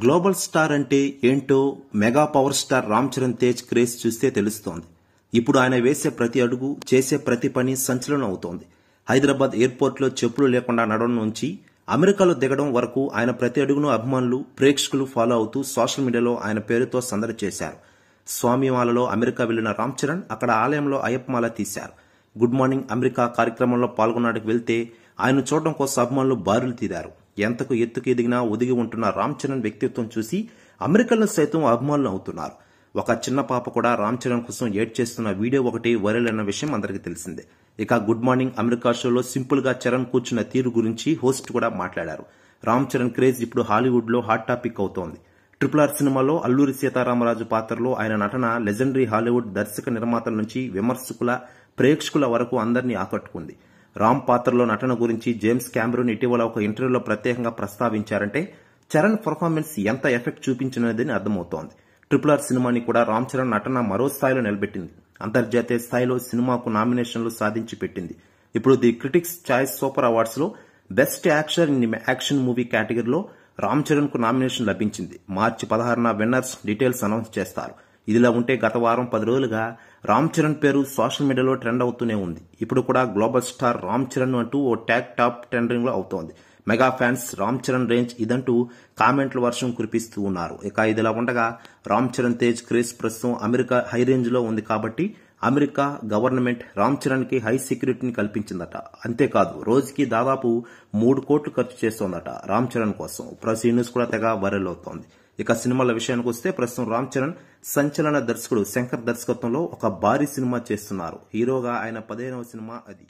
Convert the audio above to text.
global star అంటే ఏంటో mega power star Ram Charan Tej craze చూస్తే తెలుస్తోంది ఇప్పుడు ఆయన వేసే ప్రతి అడుగు చేసే ప్రతి పని సంచలనం అవుతోంది హైదరాబాద్ ఎయిర్పోర్ట్లో చెప్పులు లేకుండా నడవడం నుంచి అమెరికాలో దిగడం వరకు ఆయన ప్రతి అడుగును అభిమానులు ప్రేక్షకులు ఫాలో అవుతూ సోషల్ మీడియాలో ఆయన పేరుతో సందడి చేశారు స్వామివాలలో అమెరికా వెళ్లిన రామ్ చరణ్ అక్కడ ఆలయంలో అయ్యప్పమాల తీశారు గుడ్ మార్నింగ్ అమెరికా కార్యక్రమంలో పాల్గొన్నాడుకు వెళ్తే ఆయన చూడడం కోసం అభిమానులు బారులు తీరారు ఎంతకు ఎత్తుకు ఎదిగినా ఒదిగి ఉంటున్న రామ్ చరణ్ వ్యక్తిత్వం చూసి అమెరికన్లు సైతం అభిమానులు అవుతున్నారు ఒక చిన్న పాప కూడా రామ్ చరణ్ కోసం ఏడ్ చేస్తున్న వీడియో ఒకటి వైరల్ అయిన విషయం అందరికీ తెలిసిందే ఇక గుడ్ మార్నింగ్ అమెరికా షోలో సింపుల్ గా చరణ్ కూర్చున్న తీరు గురించి హోస్ట్ కూడా మాట్లాడారు రామ్ చరణ్ క్రేజ్ ఇప్పుడు హాలీవుడ్ లో హాట్ టాపిక్ అవుతోంది ట్రిపుల్ ఆర్ సినిమాలో అల్లూరి సీతారామరాజు పాత్రలో ఆయన నటన లెజెండరీ హాలీవుడ్ దర్శక నిర్మాతల నుంచి విమర్శకుల ప్రేక్షకుల వరకు అందరినీ ఆకట్టుకుంది రామ్ పాత్రలో నటన గురించి జేమ్స్ క్యామరూన్ ఇటీవల ఒక ఇంటర్వ్యూలో ప్రత్యేకంగా ప్రస్తావించారంటే చరణ్ పర్ఫార్మెన్స్ ఎంత ఎఫెక్ట్ చూపించినదని అర్థమవుతోంది ట్రిపుల్ ఆర్ సినిమాని కూడా రామ్ చరణ్ నటన మరో స్థాయిలో నిలబెట్టింది అంతర్జాతీయ స్థాయిలో సినిమాకు నామినేషన్లు సాధించి పెట్టింది ఇప్పుడు the critics choice super awards లో best action in action movie కేటగిరీలో రామ్ చరణ్ కు నామినేషన్ లభించింది మార్చి పదహారున విన్నర్స్ డీటెయిల్స్ అనౌన్స్ చేస్తారు ఇదిలా ఉంటే గత వారం పది రోజులుగా రామ్ చరణ్ పేరు సోషల్ మీడియాలో ట్రెండ్ అవుతూనే ఉంది ఇప్పుడు కూడా గ్లోబల్ స్టార్ రామ్ చరణ్ అంటూ ఓ ట్యాగ్ టాప్ లో అవుతోంది mega fans Ram Charan range ఇదంటూ కామెంట్ల వర్షం కురిపిస్తూ ఉన్నారు ఇక ఇదిలా ఉండగా రామ్ చరణ్ తేజ్ క్రేజ్ ప్రస్తుతం అమెరికా హై రేంజ్లో ఉంది కాబట్టి అమెరికా గవర్నమెంట్ రామ్ చరణ్కి హై సెక్యూరిటీని కల్పించిందట అంతేకాదు రోజుకి దాదాపు మూడు కోట్లు ఖర్చు చేస్తోందట రామ్ చరణ్ కోసం ప్రతి న్యూస్ కూడా తెగ వైరల్ అవుతోంది ఇక సినిమాల విషయానికి వస్తే ప్రస్తుతం రామ్ చరణ్ సంచలన దర్శకుడు శంకర్ దర్శకత్వంలో ఒక భారీ సినిమా చేస్తున్నారు హీరోగా ఆయన పదిహేనవ సినిమా అది